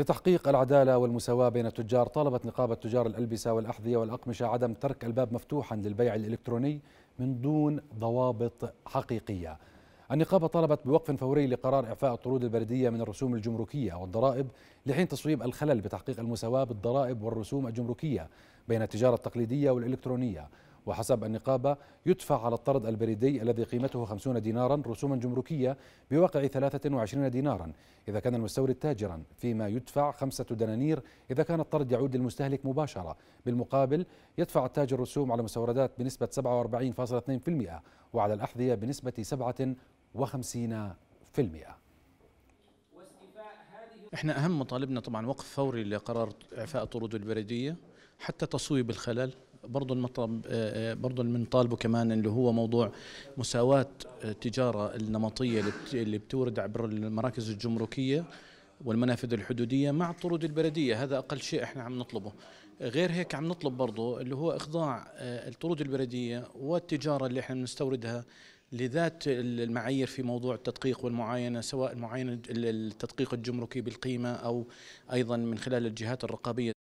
لتحقيق العدالة والمساواة بين التجار طالبت نقابة تجار الألبسة والأحذية والأقمشة عدم ترك الباب مفتوحا للبيع الإلكتروني من دون ضوابط حقيقية النقابة طالبت بوقف فوري لقرار إعفاء الطرود البلدية من الرسوم الجمركية والضرائب لحين تصويب الخلل بتحقيق المساواة بالضرائب والرسوم الجمركية بين التجارة التقليدية والإلكترونية وحسب النقابة يدفع على الطرد البريدي الذي قيمته 50 دينارا رسوما جمركية بواقع 23 دينارا إذا كان المستورد تاجرا فيما يدفع خمسة دنانير إذا كان الطرد يعود للمستهلك مباشرة بالمقابل يدفع التاجر رسوم على المستوردات بنسبة 47.2% وعلى الأحذية بنسبة 57% احنا اهم مطالبنا طبعا وقف فوري لقرار اعفاء الطرود البريديه حتى تصويب الخلل برضو المطلب آه، آه، برضو اللي بنطالبه كمان اللي هو موضوع مساواة التجارة آه، النمطية اللي بتورد عبر المراكز الجمركية والمنافذ الحدودية مع طرود البلدية هذا أقل شيء احنا عم نطلبه غير هيك عم نطلب برضو اللي هو إخضاع الطرود البلدية والتجارة اللي احنا بنستوردها لذات المعايير في موضوع التدقيق والمعاينة سواء المعاينة التدقيق الجمركي بالقيمة أو أيضا من خلال الجهات الرقابية